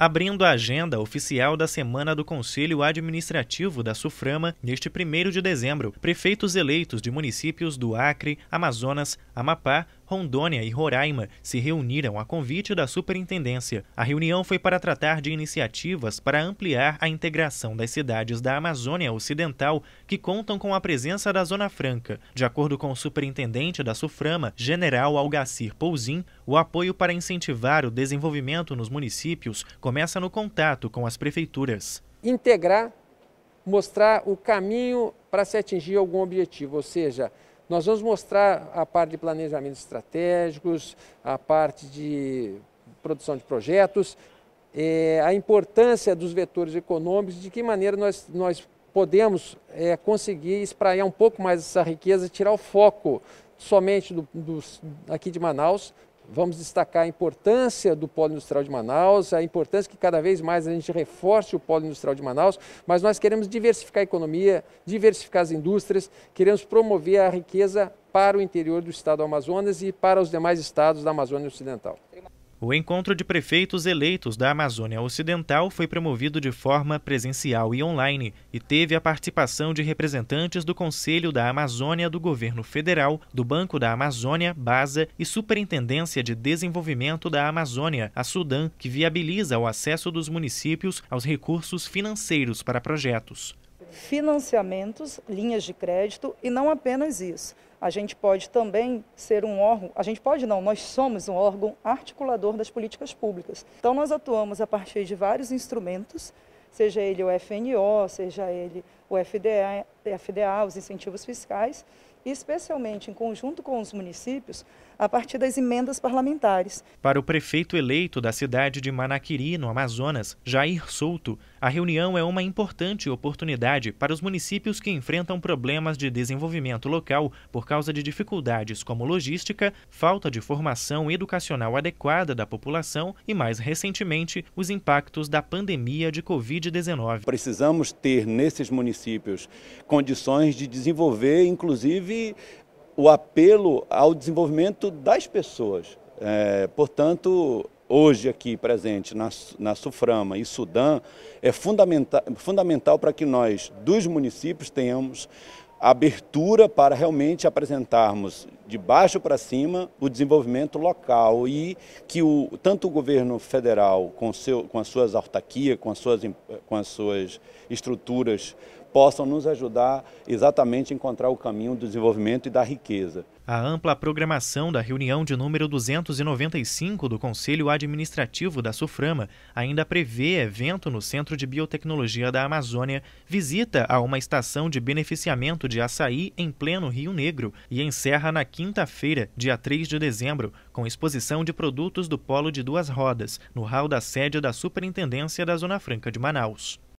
abrindo a agenda oficial da Semana do Conselho Administrativo da SUFRAMA neste 1 de dezembro. Prefeitos eleitos de municípios do Acre, Amazonas, Amapá, Rondônia e Roraima se reuniram a convite da superintendência. A reunião foi para tratar de iniciativas para ampliar a integração das cidades da Amazônia Ocidental que contam com a presença da Zona Franca. De acordo com o superintendente da SUFRAMA, General Algacir Pouzin, o apoio para incentivar o desenvolvimento nos municípios começa no contato com as prefeituras. Integrar, mostrar o caminho para se atingir algum objetivo, ou seja, nós vamos mostrar a parte de planejamentos estratégicos, a parte de produção de projetos, é, a importância dos vetores econômicos, de que maneira nós, nós podemos é, conseguir espraiar um pouco mais essa riqueza, tirar o foco somente do, do, aqui de Manaus, Vamos destacar a importância do polo industrial de Manaus, a importância que cada vez mais a gente reforce o polo industrial de Manaus, mas nós queremos diversificar a economia, diversificar as indústrias, queremos promover a riqueza para o interior do estado do Amazonas e para os demais estados da Amazônia Ocidental. O encontro de prefeitos eleitos da Amazônia Ocidental foi promovido de forma presencial e online e teve a participação de representantes do Conselho da Amazônia do Governo Federal, do Banco da Amazônia, BASA e Superintendência de Desenvolvimento da Amazônia, a SUDAM, que viabiliza o acesso dos municípios aos recursos financeiros para projetos. Financiamentos, linhas de crédito e não apenas isso a gente pode também ser um órgão, a gente pode não, nós somos um órgão articulador das políticas públicas. Então nós atuamos a partir de vários instrumentos, seja ele o FNO, seja ele o FDA, FDA os incentivos fiscais, especialmente em conjunto com os municípios, a partir das emendas parlamentares. Para o prefeito eleito da cidade de Manaquiri, no Amazonas, Jair Souto, a reunião é uma importante oportunidade para os municípios que enfrentam problemas de desenvolvimento local por causa de dificuldades como logística, falta de formação educacional adequada da população e, mais recentemente, os impactos da pandemia de Covid-19. Precisamos ter nesses municípios condições de desenvolver, inclusive, inclusive o apelo ao desenvolvimento das pessoas. É, portanto, hoje aqui presente na, na Suframa e Sudã é fundamenta, fundamental para que nós, dos municípios, tenhamos abertura para realmente apresentarmos de baixo para cima o desenvolvimento local e que o, tanto o governo federal, com, seu, com as suas autarquias, com as suas, com as suas estruturas possam nos ajudar exatamente a encontrar o caminho do desenvolvimento e da riqueza. A ampla programação da reunião de número 295 do Conselho Administrativo da Suframa ainda prevê evento no Centro de Biotecnologia da Amazônia, visita a uma estação de beneficiamento de açaí em pleno Rio Negro e encerra na quinta-feira, dia 3 de dezembro, com exposição de produtos do Polo de Duas Rodas, no hall da sede da Superintendência da Zona Franca de Manaus.